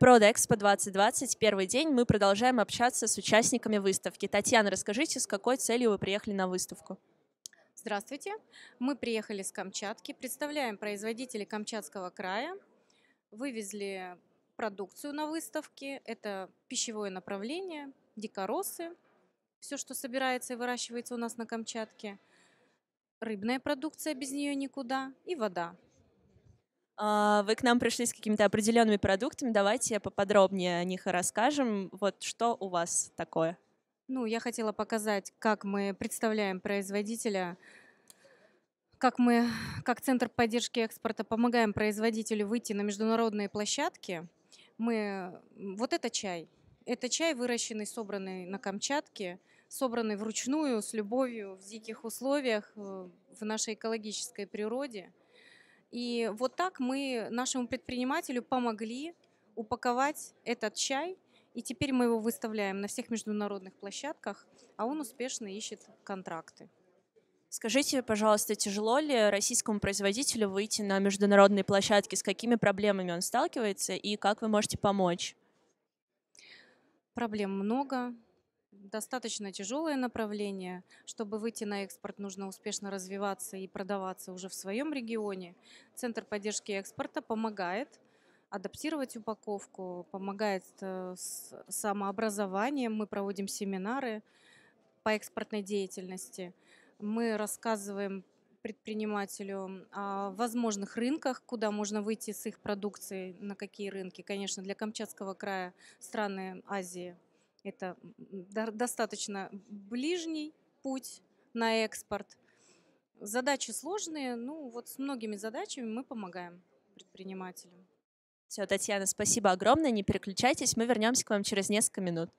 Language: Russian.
Продэкспо 2020, первый день, мы продолжаем общаться с участниками выставки. Татьяна, расскажите, с какой целью вы приехали на выставку? Здравствуйте, мы приехали с Камчатки, представляем производителей Камчатского края, вывезли продукцию на выставке, это пищевое направление, дикоросы, все, что собирается и выращивается у нас на Камчатке, рыбная продукция, без нее никуда, и вода. А, вы к нам пришли с какими-то определенными продуктами. Давайте поподробнее о них расскажем. Вот что у вас такое? Ну, я хотела показать, как мы представляем производителя, как мы, как Центр поддержки экспорта, помогаем производителю выйти на международные площадки. Мы, вот это чай. Это чай, выращенный, собранный на Камчатке, собранный вручную, с любовью, в диких условиях, э, в нашей экологической природе – и вот так мы нашему предпринимателю помогли упаковать этот чай, и теперь мы его выставляем на всех международных площадках, а он успешно ищет контракты. Скажите, пожалуйста, тяжело ли российскому производителю выйти на международные площадки, с какими проблемами он сталкивается и как вы можете помочь? Проблем много достаточно тяжелое направление. Чтобы выйти на экспорт, нужно успешно развиваться и продаваться уже в своем регионе. Центр поддержки экспорта помогает адаптировать упаковку, помогает э, с самообразованием. Мы проводим семинары по экспортной деятельности. Мы рассказываем предпринимателю о возможных рынках, куда можно выйти с их продукцией, на какие рынки. Конечно, для Камчатского края страны Азии – это достаточно ближний путь на экспорт. Задачи сложные, ну вот с многими задачами мы помогаем предпринимателям. Все, Татьяна, спасибо огромное, не переключайтесь, мы вернемся к вам через несколько минут.